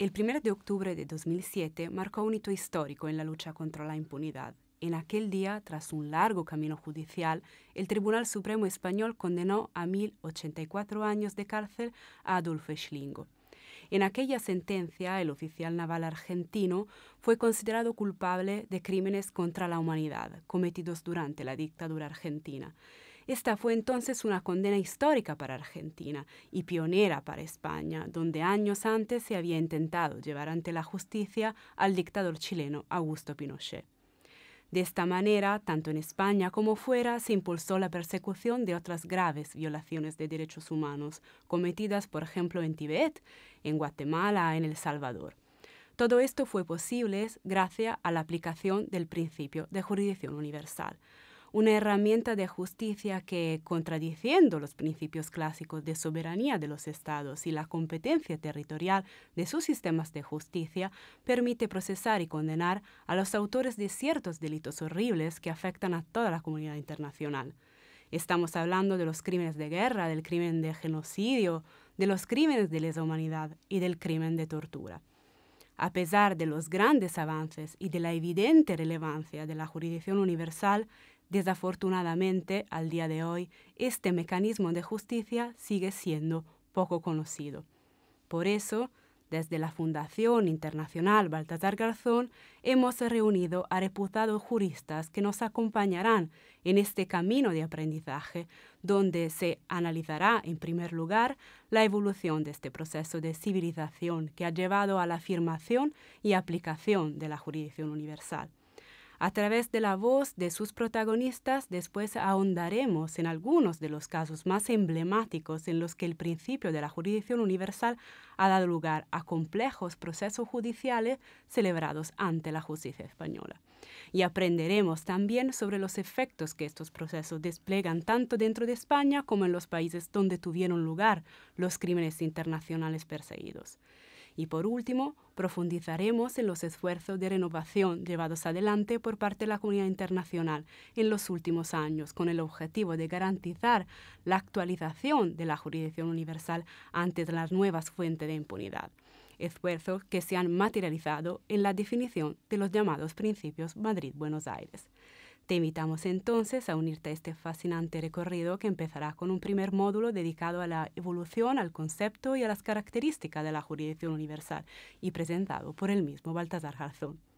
El 1 de octubre de 2007 marcó un hito histórico en la lucha contra la impunidad. En aquel día, tras un largo camino judicial, el Tribunal Supremo Español condenó a 1.084 años de cárcel a Adolfo Schlingo. En aquella sentencia, el oficial naval argentino fue considerado culpable de crímenes contra la humanidad cometidos durante la dictadura argentina esta fue entonces una condena histórica para Argentina y pionera para España, donde años antes se había intentado llevar ante la justicia al dictador chileno Augusto Pinochet. De esta manera, tanto en España como fuera, se impulsó la persecución de otras graves violaciones de derechos humanos cometidas, por ejemplo, en Tibet, en Guatemala, en El Salvador. Todo esto fue posible gracias a la aplicación del principio de jurisdicción universal una herramienta de justicia que, contradiciendo los principios clásicos de soberanía de los estados y la competencia territorial de sus sistemas de justicia, permite procesar y condenar a los autores de ciertos delitos horribles que afectan a toda la comunidad internacional. Estamos hablando de los crímenes de guerra, del crimen de genocidio, de los crímenes de lesa humanidad y del crimen de tortura. A pesar de los grandes avances y de la evidente relevancia de la jurisdicción universal, Desafortunadamente, al día de hoy, este mecanismo de justicia sigue siendo poco conocido. Por eso, desde la Fundación Internacional Baltasar Garzón, hemos reunido a reputados juristas que nos acompañarán en este camino de aprendizaje, donde se analizará, en primer lugar, la evolución de este proceso de civilización que ha llevado a la afirmación y aplicación de la jurisdicción universal. A través de la voz de sus protagonistas después ahondaremos en algunos de los casos más emblemáticos en los que el principio de la jurisdicción universal ha dado lugar a complejos procesos judiciales celebrados ante la justicia española. Y aprenderemos también sobre los efectos que estos procesos desplegan tanto dentro de España como en los países donde tuvieron lugar los crímenes internacionales perseguidos. Y por último, profundizaremos en los esfuerzos de renovación llevados adelante por parte de la comunidad internacional en los últimos años, con el objetivo de garantizar la actualización de la jurisdicción universal ante las nuevas fuentes de impunidad, esfuerzos que se han materializado en la definición de los llamados principios Madrid-Buenos Aires. Te invitamos entonces a unirte a este fascinante recorrido que empezará con un primer módulo dedicado a la evolución, al concepto y a las características de la jurisdicción universal y presentado por el mismo Baltasar Garzón.